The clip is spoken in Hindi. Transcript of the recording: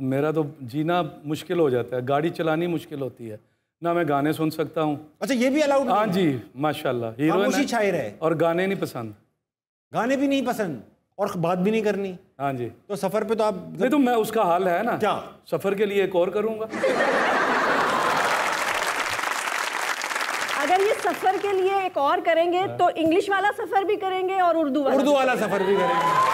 तो मेरा तो जीना मुश्किल हो जाता है गाड़ी चलानी मुश्किल होती है ना मैं गाने सुन सकता हूँ अच्छा ये भी अलाउड हाँ जी माशा हीरोइन और गाने नहीं पसंद गाने भी नहीं पसंद और बात भी नहीं करनी हाँ जी तो सफर पे तो आप नहीं तो मैं उसका हाल है ना क्या सफर के लिए एक और करूँगा अगर ये सफर के लिए एक और करेंगे हाँ। तो इंग्लिश वाला सफर भी करेंगे और उर्दू वाला उर्दू वाला सफर भी करेंगे